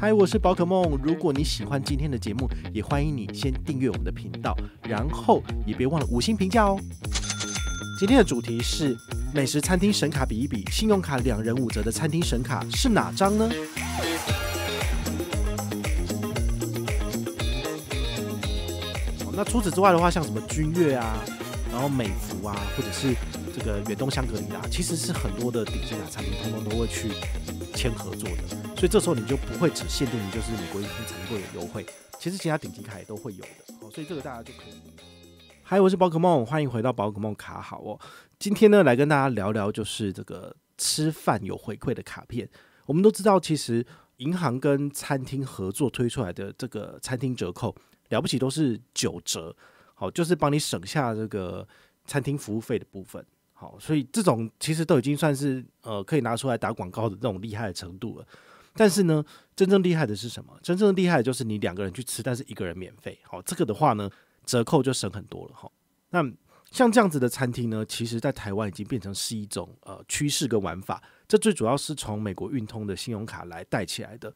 嗨，我是宝可梦。如果你喜欢今天的节目，也欢迎你先订阅我们的频道，然后也别忘了五星评价哦。今天的主题是美食餐厅神卡比一比，信用卡两人五折的餐厅神卡是哪张呢？那除此之外的话，像什么君悦啊，然后美孚啊，或者是这个远东香格里拉，其实是很多的顶级卡餐厅通通都会去签合作的。所以这时候你就不会只限定于就是美国运通昂贵的优惠，其实其他顶级卡也都会有的。好，所以这个大家就可以。嗨，我是宝可梦，欢迎回到宝可梦卡好哦。今天呢，来跟大家聊聊就是这个吃饭有回馈的卡片。我们都知道，其实银行跟餐厅合作推出来的这个餐厅折扣，了不起都是九折，好，就是帮你省下这个餐厅服务费的部分。好，所以这种其实都已经算是呃可以拿出来打广告的这种厉害的程度了。但是呢，真正厉害的是什么？真正厉害就是你两个人去吃，但是一个人免费。好，这个的话呢，折扣就省很多了哈。那像这样子的餐厅呢，其实在台湾已经变成是一种呃趋势跟玩法。这最主要是从美国运通的信用卡来带起来的。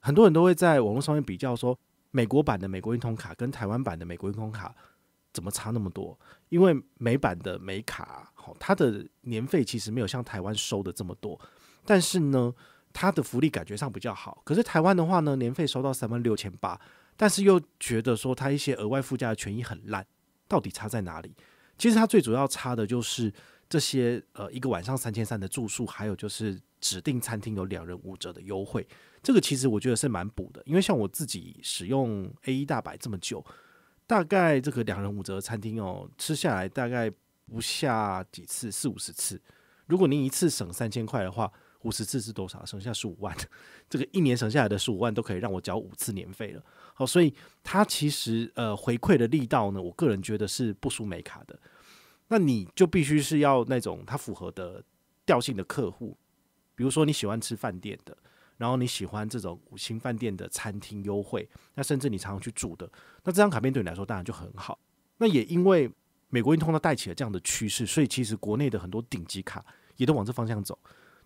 很多人都会在网络上面比较说，美国版的美国运通卡跟台湾版的美国运通卡怎么差那么多？因为美版的美卡，好，它的年费其实没有像台湾收的这么多，但是呢？它的福利感觉上比较好，可是台湾的话呢，年费收到三万六千八，但是又觉得说它一些额外附加的权益很烂，到底差在哪里？其实它最主要差的就是这些呃，一个晚上三千三的住宿，还有就是指定餐厅有两人五折的优惠，这个其实我觉得是蛮补的，因为像我自己使用 A 一大白这么久，大概这个两人五折餐厅哦，吃下来大概不下几次四五十次，如果您一次省三千块的话。五十次是多少？省下十五万，这个一年省下来的十五万都可以让我缴五次年费了。好，所以它其实呃回馈的力道呢，我个人觉得是不输美卡的。那你就必须是要那种它符合的调性的客户，比如说你喜欢吃饭店的，然后你喜欢这种五星饭店的餐厅优惠，那甚至你常常去住的，那这张卡片对你来说当然就很好。那也因为美国运通它带起了这样的趋势，所以其实国内的很多顶级卡也都往这方向走。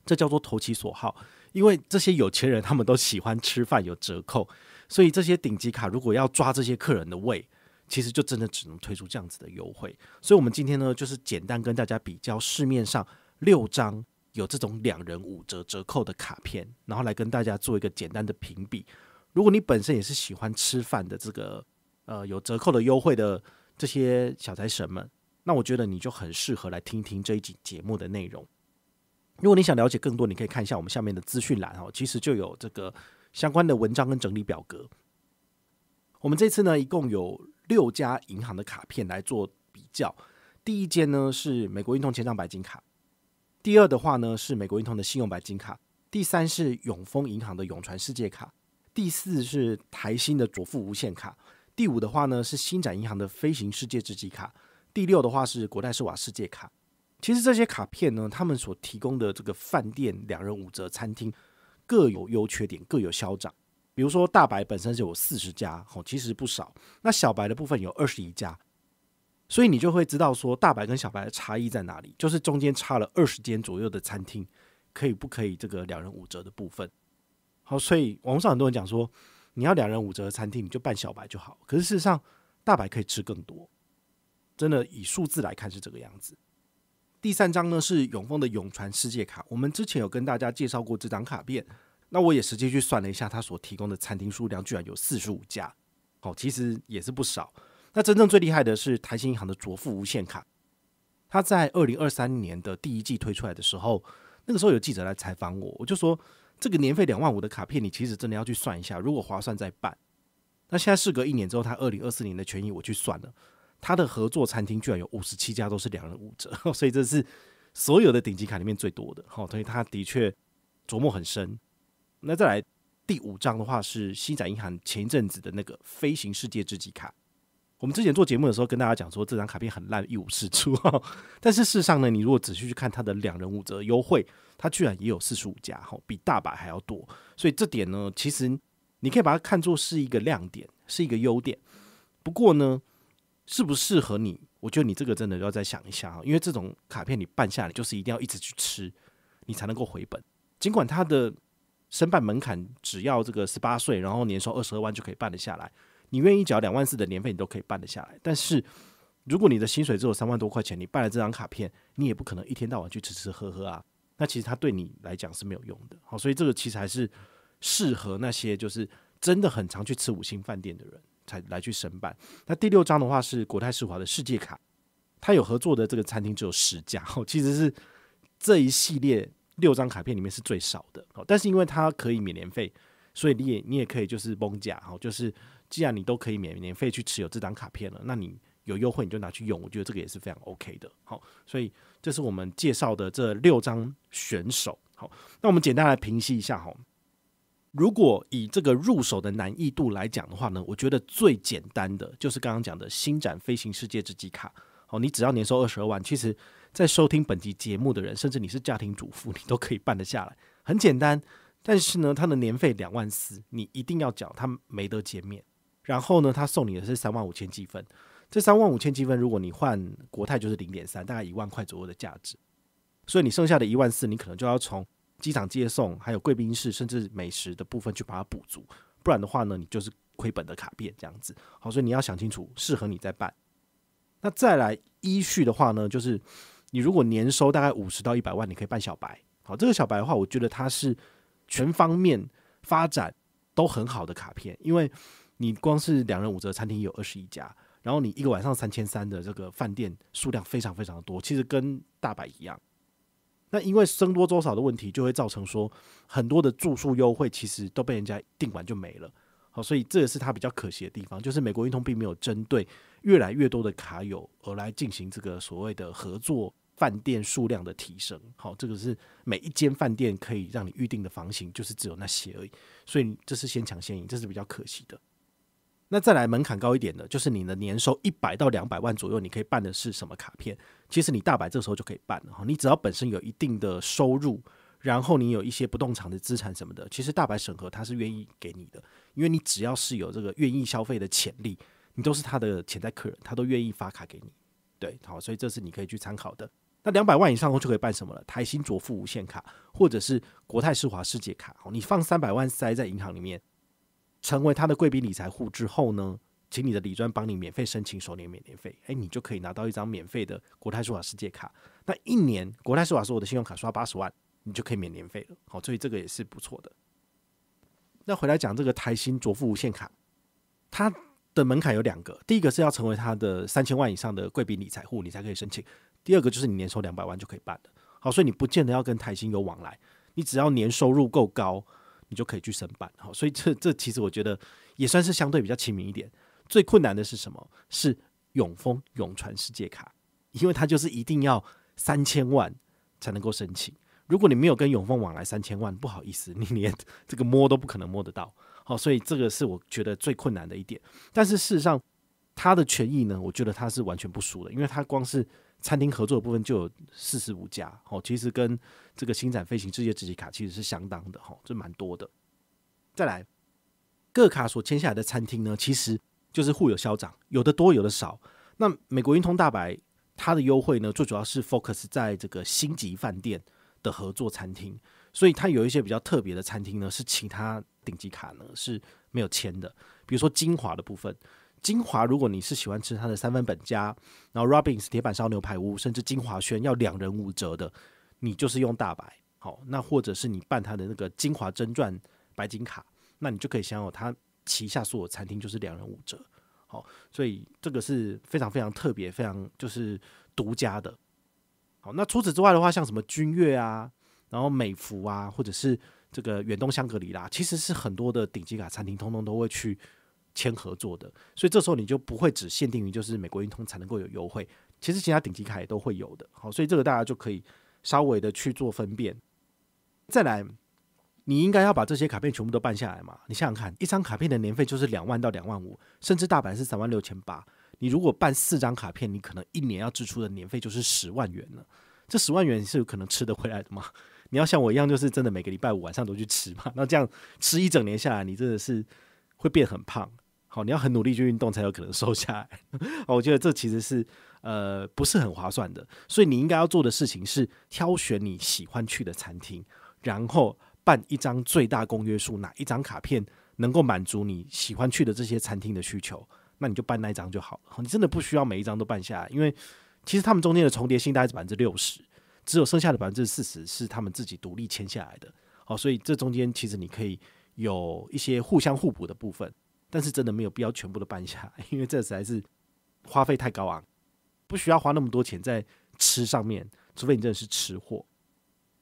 这叫做投其所好，因为这些有钱人他们都喜欢吃饭有折扣，所以这些顶级卡如果要抓这些客人的胃，其实就真的只能推出这样子的优惠。所以，我们今天呢，就是简单跟大家比较市面上六张有这种两人五折折扣的卡片，然后来跟大家做一个简单的评比。如果你本身也是喜欢吃饭的这个呃有折扣的优惠的这些小财神们，那我觉得你就很适合来听听这一集节目的内容。如果你想了解更多，你可以看一下我们下面的资讯栏哦，其实就有这个相关的文章跟整理表格。我们这次呢，一共有六家银行的卡片来做比较。第一间呢是美国运通千账白金卡，第二的话呢是美国运通的信用白金卡，第三是永丰银行的永传世界卡，第四是台新的左富无限卡，第五的话呢是新展银行的飞行世界之机卡，第六的话是国泰世瓦世界卡。其实这些卡片呢，他们所提供的这个饭店两人五折餐厅各有优缺点，各有销长。比如说大白本身就有四十家，哦，其实不少。那小白的部分有二十一家，所以你就会知道说大白跟小白的差异在哪里，就是中间差了二十间左右的餐厅，可以不可以这个两人五折的部分？好，所以网上很多人讲说，你要两人五折的餐厅，你就办小白就好。可是事实上，大白可以吃更多，真的以数字来看是这个样子。第三张呢是永丰的永传世界卡，我们之前有跟大家介绍过这张卡片，那我也实际去算了一下，它所提供的餐厅数量居然有四十五家，好，其实也是不少。那真正最厉害的是台新银行的卓富无限卡，它在二零二三年的第一季推出来的时候，那个时候有记者来采访我，我就说这个年费两万五的卡片，你其实真的要去算一下，如果划算再办。那现在事隔一年之后，它二零二四年的权益我去算了。他的合作餐厅居然有五十七家都是两人五折，所以这是所有的顶级卡里面最多的。好，所以他的确琢磨很深。那再来第五张的话是西展银行前一阵子的那个飞行世界之极卡。我们之前做节目的时候跟大家讲说这张卡片很烂，一无是处。但是事实上呢，你如果仔细去看它的两人五折优惠，它居然也有四十五家，哈，比大百还要多。所以这点呢，其实你可以把它看作是一个亮点，是一个优点。不过呢，适不适合你？我觉得你这个真的要再想一下啊，因为这种卡片你办下来就是一定要一直去吃，你才能够回本。尽管它的申办门槛只要这个十八岁，然后年收二十二万就可以办得下来，你愿意缴两万四的年费，你都可以办得下来。但是如果你的薪水只有三万多块钱，你办了这张卡片，你也不可能一天到晚去吃吃喝喝啊。那其实它对你来讲是没有用的。好，所以这个其实还是适合那些就是真的很常去吃五星饭店的人。才来去申办。那第六张的话是国泰世华的世界卡，它有合作的这个餐厅只有十家，其实是这一系列六张卡片里面是最少的。哦，但是因为它可以免年费，所以你也你也可以就是崩价。哦，就是既然你都可以免年费去持有这张卡片了，那你有优惠你就拿去用，我觉得这个也是非常 OK 的。好，所以这是我们介绍的这六张选手。好，那我们简单来平析一下，哈。如果以这个入手的难易度来讲的话呢，我觉得最简单的就是刚刚讲的星展飞行世界之机卡。哦，你只要年收二十二万，其实，在收听本集节目的人，甚至你是家庭主妇，你都可以办得下来，很简单。但是呢，它的年费两万四，你一定要缴，它没得减免。然后呢，他送你的是三万五千积分，这三万五千积分，如果你换国泰就是零点三，大概一万块左右的价值。所以你剩下的一万四，你可能就要从。机场接送，还有贵宾室，甚至美食的部分去把它补足，不然的话呢，你就是亏本的卡片这样子。好，所以你要想清楚，适合你再办。那再来依序的话呢，就是你如果年收大概五十到一百万，你可以办小白。好，这个小白的话，我觉得它是全方面发展都很好的卡片，因为你光是两人五折餐厅有二十一家，然后你一个晚上三千三的这个饭店数量非常非常的多，其实跟大白一样。那因为僧多粥少的问题，就会造成说很多的住宿优惠其实都被人家订完就没了，好，所以这也是它比较可惜的地方，就是美国运通并没有针对越来越多的卡友而来进行这个所谓的合作饭店数量的提升，好，这个是每一间饭店可以让你预定的房型就是只有那些而已，所以这是先抢先赢，这是比较可惜的。那再来门槛高一点的，就是你的年收一百到两百万左右，你可以办的是什么卡片？其实你大白这时候就可以办了哈，你只要本身有一定的收入，然后你有一些不动产的资产什么的，其实大白审核他是愿意给你的，因为你只要是有这个愿意消费的潜力，你都是他的潜在客人，他都愿意发卡给你。对，好，所以这是你可以去参考的。那两百万以上后就可以办什么了？台新卓富无限卡，或者是国泰世华世界卡。你放三百万塞在银行里面，成为他的贵宾理财户之后呢？请你的理专帮你免费申请首年免年费，诶，你就可以拿到一张免费的国泰数码世界卡。那一年国泰数码是我的信用卡刷八十万，你就可以免年费了。好，所以这个也是不错的。那回来讲这个台新卓富无限卡，它的门槛有两个：第一个是要成为它的三千万以上的贵宾理财户，你才可以申请；第二个就是你年收两百万就可以办的。好，所以你不见得要跟台新有往来，你只要年收入够高，你就可以去申办。好，所以这这其实我觉得也算是相对比较亲民一点。最困难的是什么？是永丰永传世界卡，因为它就是一定要三千万才能够申请。如果你没有跟永丰往来三千万，不好意思，你连这个摸都不可能摸得到。好，所以这个是我觉得最困难的一点。但是事实上，它的权益呢，我觉得它是完全不输的，因为它光是餐厅合作的部分就有四十五家。好，其实跟这个星展飞行世界自己卡其实是相当的。哈，这蛮多的。再来，各卡所签下来的餐厅呢，其实。就是互有消长，有的多，有的少。那美国运通大白它的优惠呢，最主要是 focus 在这个星级饭店的合作餐厅，所以它有一些比较特别的餐厅呢，是其他顶级卡呢是没有签的。比如说精华的部分，精华如果你是喜欢吃它的三分本家，然后 Robbins 铁板烧牛排屋，甚至精华轩要两人五折的，你就是用大白好，那或者是你办它的那个精华真传白金卡，那你就可以享有它。旗下所有餐厅就是两人五折，好，所以这个是非常非常特别，非常就是独家的。好，那除此之外的话，像什么君悦啊，然后美孚啊，或者是这个远东香格里拉，其实是很多的顶级卡餐厅通通都会去签合作的，所以这时候你就不会只限定于就是美国运通才能够有优惠，其实其他顶级卡也都会有的。好，所以这个大家就可以稍微的去做分辨。再来。你应该要把这些卡片全部都办下来嘛？你想想看，一张卡片的年费就是两万到两万五，甚至大阪是三万六千八。你如果办四张卡片，你可能一年要支出的年费就是十万元了。这十万元是有可能吃得回来的吗？你要像我一样，就是真的每个礼拜五晚上都去吃嘛？那这样吃一整年下来，你真的是会变很胖。好，你要很努力去运动才有可能瘦下来。我觉得这其实是呃不是很划算的。所以你应该要做的事情是挑选你喜欢去的餐厅，然后。办一张最大公约数，哪一张卡片能够满足你喜欢去的这些餐厅的需求，那你就办那一张就好了。你真的不需要每一张都办下来，因为其实他们中间的重叠性大概是百分之六十，只有剩下的百分之四十是他们自己独立签下来的。好，所以这中间其实你可以有一些互相互补的部分，但是真的没有必要全部都办下，来，因为这实在是花费太高昂，不需要花那么多钱在吃上面，除非你真的是吃货。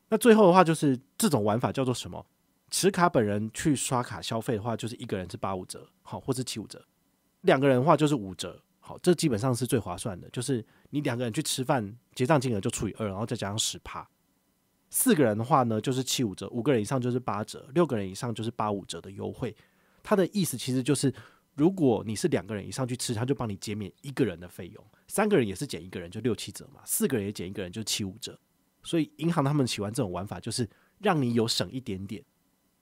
那最后的话就是，这种玩法叫做什么？持卡本人去刷卡消费的话，就是一个人是八五折，好，或是七五折；两个人的话就是五折，好，这基本上是最划算的。就是你两个人去吃饭，结账金额就除以二，然后再加上十趴；四个人的话呢，就是七五折；五个人以上就是八折；六个人以上就是八五折的优惠。它的意思其实就是，如果你是两个人以上去吃，他就帮你减免一个人的费用；三个人也是减一个人，就六七折嘛；四个人也减一个人，就七五折。所以银行他们喜欢这种玩法，就是让你有省一点点，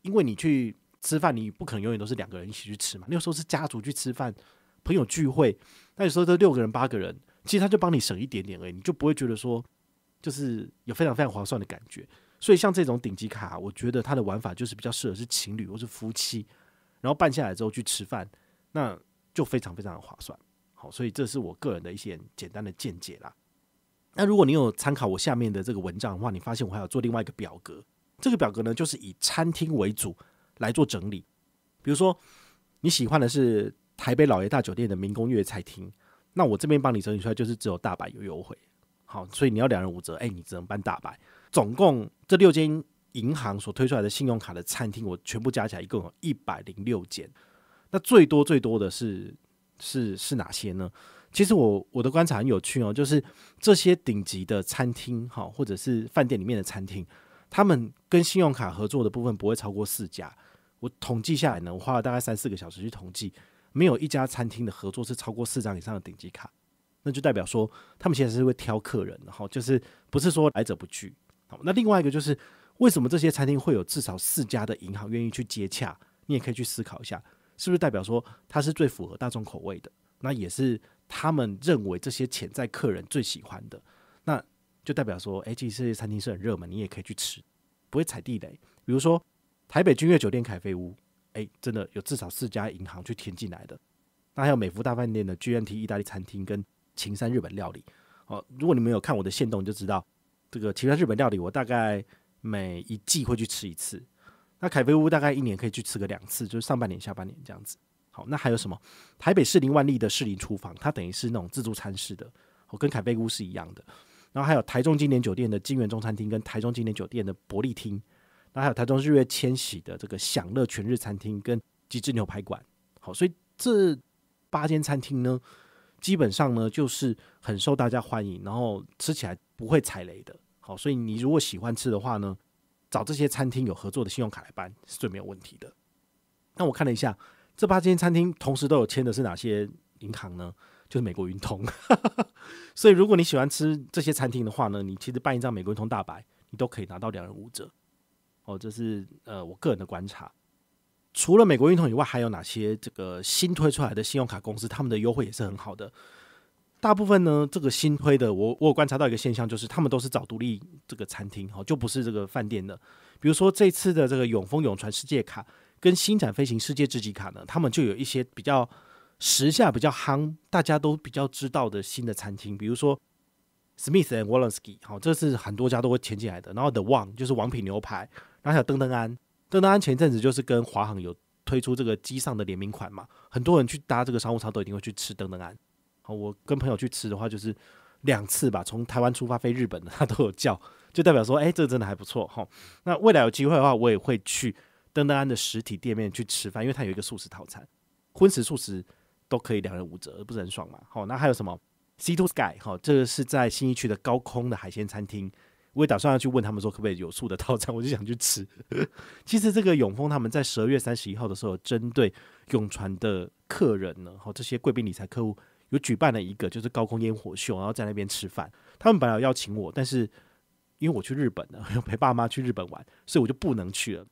因为你去吃饭，你不可能永远都是两个人一起去吃嘛。那时候是家族去吃饭，朋友聚会，那有时候都六个人八个人，其实他就帮你省一点点而已，你就不会觉得说就是有非常非常划算的感觉。所以像这种顶级卡，我觉得它的玩法就是比较适合是情侣或是夫妻，然后办下来之后去吃饭，那就非常非常的划算。好，所以这是我个人的一些简单的见解啦。那如果你有参考我下面的这个文章的话，你发现我还有做另外一个表格。这个表格呢，就是以餐厅为主来做整理。比如说你喜欢的是台北老爷大酒店的民工粤菜厅，那我这边帮你整理出来就是只有大白有优惠。好，所以你要两人五折，哎，你只能办大白。总共这六间银行所推出来的信用卡的餐厅，我全部加起来一共有一百零六间。那最多最多的是是是哪些呢？其实我我的观察很有趣哦，就是这些顶级的餐厅哈，或者是饭店里面的餐厅，他们跟信用卡合作的部分不会超过四家。我统计下来呢，我花了大概三四个小时去统计，没有一家餐厅的合作是超过四张以上的顶级卡。那就代表说，他们其实是会挑客人，然后就是不是说来者不拒。好，那另外一个就是为什么这些餐厅会有至少四家的银行愿意去接洽？你也可以去思考一下，是不是代表说它是最符合大众口味的？那也是。他们认为这些潜在客人最喜欢的，那就代表说，哎，实这些餐厅是很热门，你也可以去吃，不会踩地雷。比如说台北君悦酒店凯菲屋，哎，真的有至少四家银行去填进来的。那还有美孚大饭店的 GNT 意大利餐厅跟秦山日本料理。哦，如果你们有看我的线动，你就知道这个秦山日本料理，我大概每一季会去吃一次。那凯菲屋大概一年可以去吃个两次，就是上半年、下半年这样子。好，那还有什么？台北士林万利的士林厨房，它等于是那种自助餐式的，我跟凯贝屋是一样的。然后还有台中金典酒店的金源中餐厅，跟台中金典酒店的博利厅，然后还有台中日月千禧的这个享乐全日餐厅跟极致牛排馆。好，所以这八间餐厅呢，基本上呢就是很受大家欢迎，然后吃起来不会踩雷的。好，所以你如果喜欢吃的话呢，找这些餐厅有合作的信用卡来办，是最没有问题的。那我看了一下。这八间餐厅同时都有签的是哪些银行呢？就是美国运通。所以如果你喜欢吃这些餐厅的话呢，你其实办一张美国运通大白，你都可以拿到两人五折。哦，这是呃我个人的观察。除了美国运通以外，还有哪些这个新推出来的信用卡公司，他们的优惠也是很好的。大部分呢，这个新推的，我我有观察到一个现象，就是他们都是找独立这个餐厅，哈，就不是这个饭店的。比如说这次的这个永丰永传世界卡。跟星展飞行世界之己卡呢，他们就有一些比较时下比较夯，大家都比较知道的新的餐厅，比如说 Smith and w o l a n s k y 好，这是很多家都会签进来的。然后 The One 就是王品牛排，然后还有登登安，登登安前一阵子就是跟华航有推出这个机上的联名款嘛，很多人去搭这个商务舱都一定会去吃登登安。好，我跟朋友去吃的话，就是两次吧，从台湾出发飞日本的，他都有叫，就代表说，哎，这个真的还不错哈。那未来有机会的话，我也会去。登登安的实体店面去吃饭，因为它有一个素食套餐，荤食素食都可以两人五折，不是很爽嘛？好，那还有什么 s e to Sky 哈，这个是在新一区的高空的海鲜餐厅，我也打算要去问他们说可不可以有素的套餐，我就想去吃。其实这个永丰他们在十二月三十一号的时候，针对永传的客人呢，然这些贵宾理财客户有举办了一个就是高空烟火秀，然后在那边吃饭。他们本来要请我，但是因为我去日本了，要 陪爸妈去日本玩，所以我就不能去了。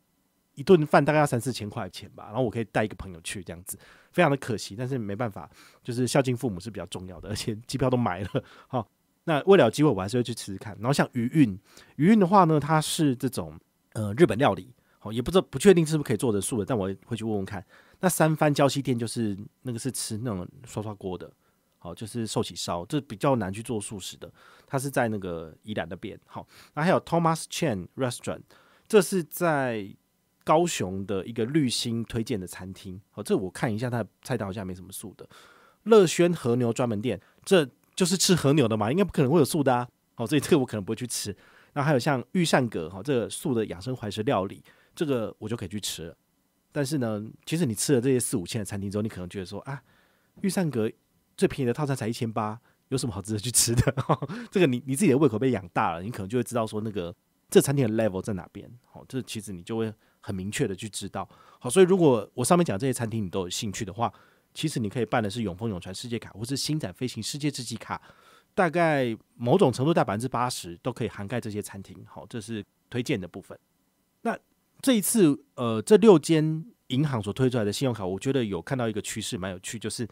一顿饭大概要三四千块钱吧，然后我可以带一个朋友去这样子，非常的可惜，但是没办法，就是孝敬父母是比较重要的，而且机票都买了。好，那为了有机会，我还是会去吃吃看。然后像余韵，余韵的话呢，它是这种呃日本料理，好也不知道不确定是不是可以做的素的，但我会去问问看。那三番礁溪店就是那个是吃那种刷刷锅的，好就是寿喜烧，这比较难去做素食的。它是在那个宜兰那边，好，那还有 Thomas c h a n Restaurant，这是在。高雄的一个绿心推荐的餐厅，好，这我看一下，它的菜单好像没什么素的。乐轩和牛专门店，这就是吃和牛的嘛，应该不可能会有素的。啊。好，所以这个我可能不会去吃。那还有像御膳阁，哈，这个素的养生怀石料理，这个我就可以去吃。但是呢，其实你吃了这些四五千的餐厅之后，你可能觉得说，啊，御膳阁最便宜的套餐才一千八，有什么好值得去吃的？这个你你自己的胃口被养大了，你可能就会知道说，那个这餐厅的 level 在哪边。好，这其实你就会。很明确的去知道，好，所以如果我上面讲这些餐厅你都有兴趣的话，其实你可以办的是永丰永传世界卡或是星展飞行世界之己卡，大概某种程度在百分之八十都可以涵盖这些餐厅。好，这是推荐的部分。那这一次，呃，这六间银行所推出来的信用卡，我觉得有看到一个趋势蛮有趣，就是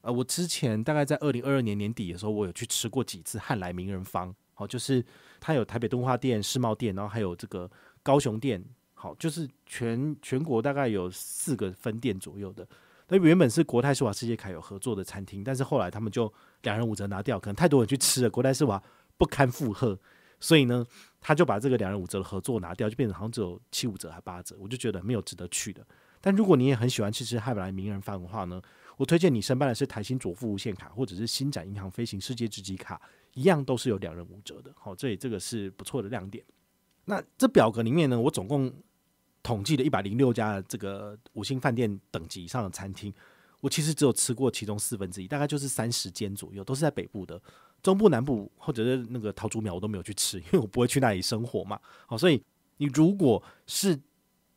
呃，我之前大概在二零二二年年底的时候，我有去吃过几次汉来名人坊，好，就是它有台北东华店、世贸店，然后还有这个高雄店。好，就是全全国大概有四个分店左右的。那原本是国泰世华世界卡有合作的餐厅，但是后来他们就两人五折拿掉，可能太多人去吃了，国泰世华不堪负荷，所以呢，他就把这个两人五折的合作拿掉，就变成好像只有七五折还八折。我就觉得没有值得去的。但如果你也很喜欢吃吃汉来名人饭的话呢，我推荐你申办的是台新卓富无限卡，或者是新展银行飞行世界之极卡，一样都是有两人五折的。好，这里这个是不错的亮点。那这表格里面呢，我总共。统计的一百零六家这个五星饭店等级以上的餐厅，我其实只有吃过其中四分之一，大概就是三十间左右，都是在北部的，中部、南部或者是那个桃竹苗，我都没有去吃，因为我不会去那里生活嘛。好，所以你如果是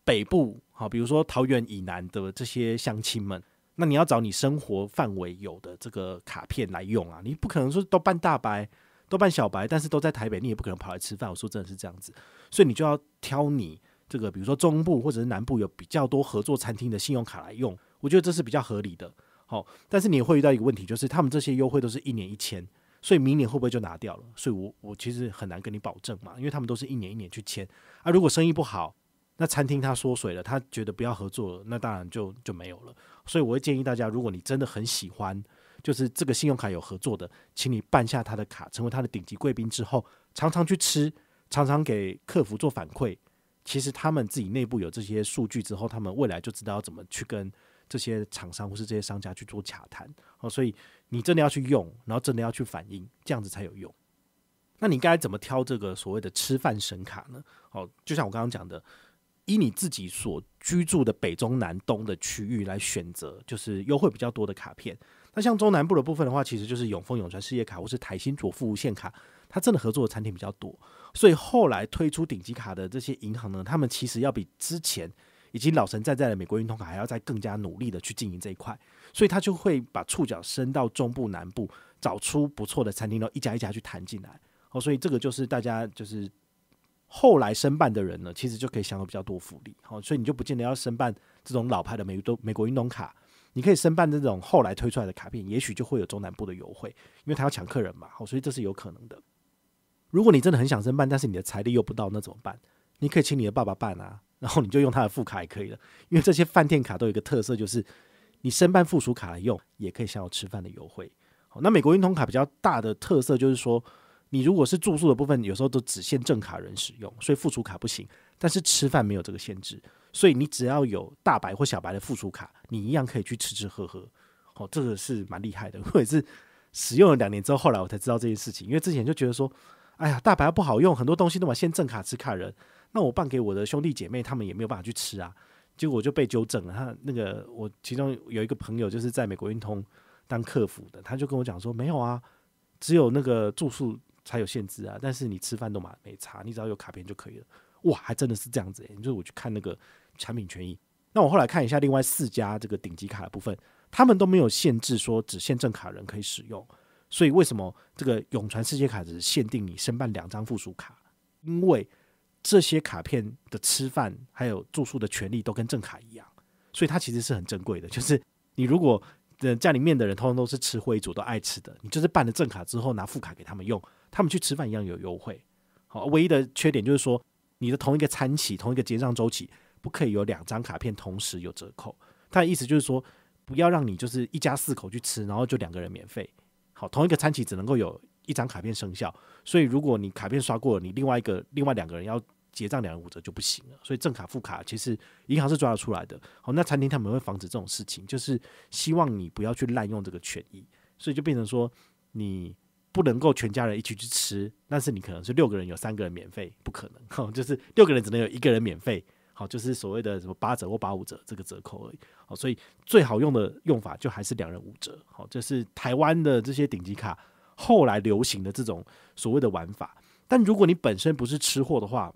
北部，好，比如说桃园以南的这些乡亲们，那你要找你生活范围有的这个卡片来用啊，你不可能说都办大白，都办小白，但是都在台北，你也不可能跑来吃饭。我说真的是这样子，所以你就要挑你。这个比如说中部或者是南部有比较多合作餐厅的信用卡来用，我觉得这是比较合理的。好，但是你会遇到一个问题，就是他们这些优惠都是一年一签，所以明年会不会就拿掉了？所以，我我其实很难跟你保证嘛，因为他们都是一年一年去签啊。如果生意不好，那餐厅他缩水了，他觉得不要合作，那当然就就没有了。所以，我会建议大家，如果你真的很喜欢，就是这个信用卡有合作的，请你办下他的卡，成为他的顶级贵宾之后，常常去吃，常常给客服做反馈。其实他们自己内部有这些数据之后，他们未来就知道要怎么去跟这些厂商或是这些商家去做洽谈哦。所以你真的要去用，然后真的要去反应，这样子才有用。那你该怎么挑这个所谓的吃饭神卡呢？哦，就像我刚刚讲的，以你自己所居住的北中南东的区域来选择，就是优惠比较多的卡片。那像中南部的部分的话，其实就是永丰永川事业卡或是台新左富无限卡，它真的合作的餐厅比较多，所以后来推出顶级卡的这些银行呢，他们其实要比之前以及老神在在的美国运通卡还要再更加努力的去经营这一块，所以他就会把触角伸到中部南部，找出不错的餐厅，然后一家一家去谈进来。哦，所以这个就是大家就是后来申办的人呢，其实就可以享有比较多福利。好，所以你就不见得要申办这种老牌的美都美国运动卡。你可以申办这种后来推出来的卡片，也许就会有中南部的优惠，因为他要抢客人嘛，所以这是有可能的。如果你真的很想申办，但是你的财力又不到，那怎么办？你可以请你的爸爸办啊，然后你就用他的副卡也可以了。因为这些饭店卡都有一个特色，就是你申办附属卡来用，也可以享有吃饭的优惠。那美国运通卡比较大的特色就是说，你如果是住宿的部分，有时候都只限正卡人使用，所以附属卡不行，但是吃饭没有这个限制。所以你只要有大白或小白的附属卡，你一样可以去吃吃喝喝，哦，这个是蛮厉害的。我也是使用了两年之后，后来我才知道这件事情，因为之前就觉得说，哎呀，大白不好用，很多东西都嘛先正卡吃卡人，那我办给我的兄弟姐妹，他们也没有办法去吃啊。结果就被纠正了。他那个我其中有一个朋友就是在美国运通当客服的，他就跟我讲说，没有啊，只有那个住宿才有限制啊，但是你吃饭都嘛没差，你只要有卡片就可以了。哇，还真的是这样子。就是我去看那个。产品权益，那我后来看一下另外四家这个顶级卡的部分，他们都没有限制说只限正卡人可以使用。所以为什么这个永传世界卡只限定你申办两张附属卡？因为这些卡片的吃饭还有住宿的权利都跟正卡一样，所以它其实是很珍贵的。就是你如果呃家里面的人通常都是吃灰族，都爱吃的，你就是办了正卡之后拿副卡给他们用，他们去吃饭一样有优惠。好，唯一的缺点就是说你的同一个餐期同一个结账周期。不可以有两张卡片同时有折扣，他的意思就是说，不要让你就是一家四口去吃，然后就两个人免费。好，同一个餐期只能够有一张卡片生效，所以如果你卡片刷过了，你另外一个、另外两个人要结账，两人五折就不行了。所以正卡、副卡其实银行是抓得出来的。好，那餐厅他们会防止这种事情，就是希望你不要去滥用这个权益，所以就变成说，你不能够全家人一起去吃，但是你可能是六个人有三个人免费，不可能，就是六个人只能有一个人免费。好，就是所谓的什么八折或八五折这个折扣而已。好，所以最好用的用法就还是两人五折。好，这是台湾的这些顶级卡后来流行的这种所谓的玩法。但如果你本身不是吃货的话，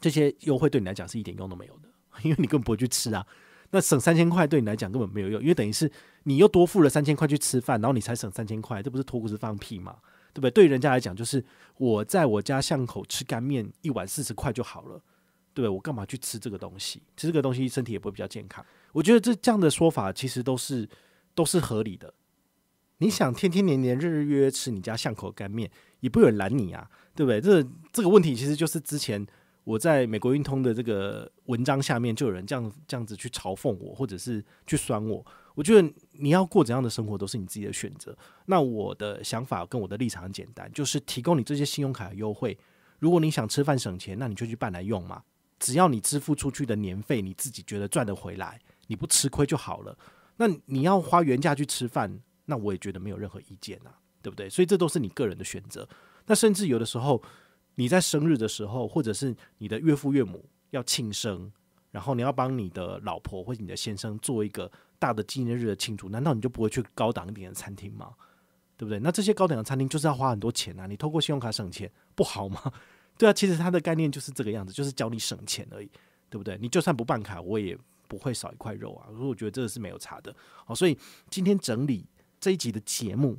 这些优惠对你来讲是一点用都没有的，因为你根本不会去吃啊。那省三千块对你来讲根本没有用，因为等于是你又多付了三千块去吃饭，然后你才省三千块，这不是托裤子放屁吗？对不对？对人家来讲，就是我在我家巷口吃干面一碗四十块就好了。对，我干嘛去吃这个东西？吃这个东西身体也不会比较健康。我觉得这这样的说法其实都是都是合理的。你想天天年年日日月月吃你家巷口干面，也不有人拦你啊，对不对？这这个问题其实就是之前我在美国运通的这个文章下面就有人这样这样子去嘲讽我，或者是去酸我。我觉得你要过怎样的生活都是你自己的选择。那我的想法跟我的立场很简单，就是提供你这些信用卡的优惠。如果你想吃饭省钱，那你就去办来用嘛。只要你支付出去的年费，你自己觉得赚得回来，你不吃亏就好了。那你要花原价去吃饭，那我也觉得没有任何意见啊，对不对？所以这都是你个人的选择。那甚至有的时候，你在生日的时候，或者是你的岳父岳母要庆生，然后你要帮你的老婆或者你的先生做一个大的纪念日的庆祝，难道你就不会去高档一点的餐厅吗？对不对？那这些高档的餐厅就是要花很多钱啊，你透过信用卡省钱不好吗？对啊，其实它的概念就是这个样子，就是教你省钱而已，对不对？你就算不办卡，我也不会少一块肉啊。所以我觉得这个是没有差的。好，所以今天整理这一集的节目，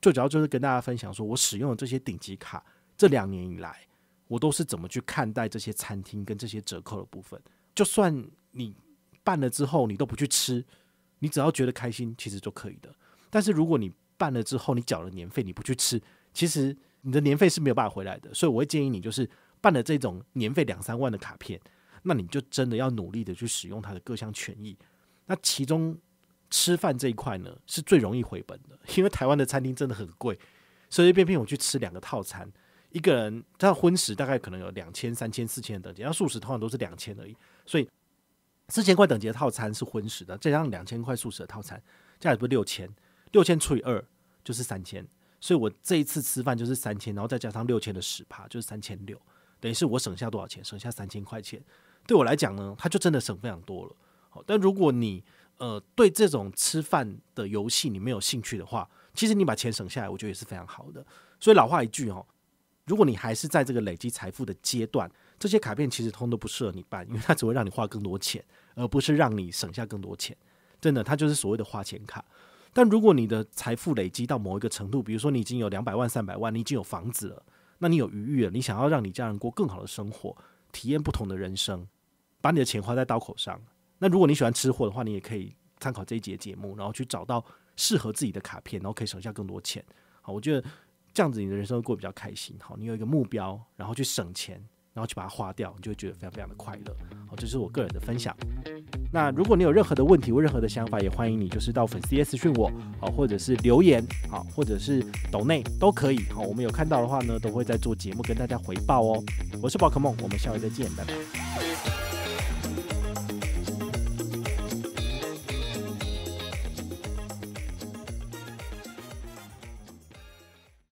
最主要就是跟大家分享，说我使用的这些顶级卡，这两年以来我都是怎么去看待这些餐厅跟这些折扣的部分。就算你办了之后，你都不去吃，你只要觉得开心，其实就可以的。但是如果你办了之后，你缴了年费，你不去吃，其实。你的年费是没有办法回来的，所以我会建议你，就是办了这种年费两三万的卡片，那你就真的要努力的去使用它的各项权益。那其中吃饭这一块呢，是最容易回本的，因为台湾的餐厅真的很贵，随随便便我去吃两个套餐，一个人，他荤食大概可能有两千、三千、四千等级，然后素食通常都是两千而已，所以四千块等级的套餐是荤食的，加上两千块素食的套餐，价值不六千，六千除以二就是三千。所以，我这一次吃饭就是三千，然后再加上六千的十趴，就是三千六，等于是我省下多少钱？省下三千块钱，对我来讲呢，它就真的省非常多了。好，但如果你呃对这种吃饭的游戏你没有兴趣的话，其实你把钱省下来，我觉得也是非常好的。所以老话一句哦，如果你还是在这个累积财富的阶段，这些卡片其实通都不适合你办，因为它只会让你花更多钱，而不是让你省下更多钱。真的，它就是所谓的花钱卡。但如果你的财富累积到某一个程度，比如说你已经有两百万、三百万，你已经有房子了，那你有余裕了，你想要让你家人过更好的生活，体验不同的人生，把你的钱花在刀口上。那如果你喜欢吃货的话，你也可以参考这一节节目，然后去找到适合自己的卡片，然后可以省下更多钱。好，我觉得这样子你的人生会过比较开心。好，你有一个目标，然后去省钱。然后去把它花掉，你就会觉得非常非常的快乐。好，这是我个人的分享。那如果你有任何的问题或任何的想法，也欢迎你就是到粉丝群讯我，好，或者是留言，好，或者是抖内都可以。好，我们有看到的话呢，都会在做节目跟大家回报哦。我是宝可梦，我们下回再见，拜拜。